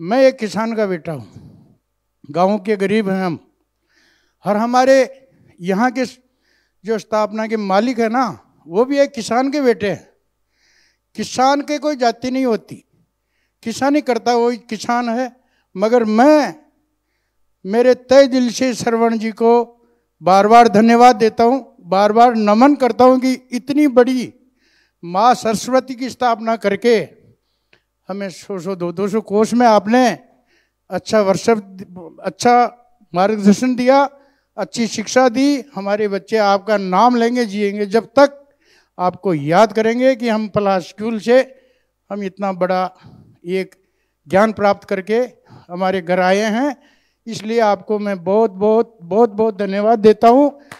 मैं एक किसान का बेटा हूँ गांव के गरीब हैं हम और हमारे यहाँ के जो स्थापना के मालिक है ना वो भी एक किसान के बेटे हैं किसान के कोई जाति नहीं होती किसानी करता वो किसान है मगर मैं मेरे तय दिल से श्रवण जी को बार बार धन्यवाद देता हूँ बार बार नमन करता हूँ कि इतनी बड़ी माँ सरस्वती की स्थापना करके हमें सौ सौ दो दो सौ कोष में आपने अच्छा वर्षअप अच्छा मार्गदर्शन दिया अच्छी शिक्षा दी हमारे बच्चे आपका नाम लेंगे जिएंगे जब तक आपको याद करेंगे कि हम पलाश स्कूल से हम इतना बड़ा एक ज्ञान प्राप्त करके हमारे घर आए हैं इसलिए आपको मैं बहुत बहुत बहुत बहुत धन्यवाद देता हूँ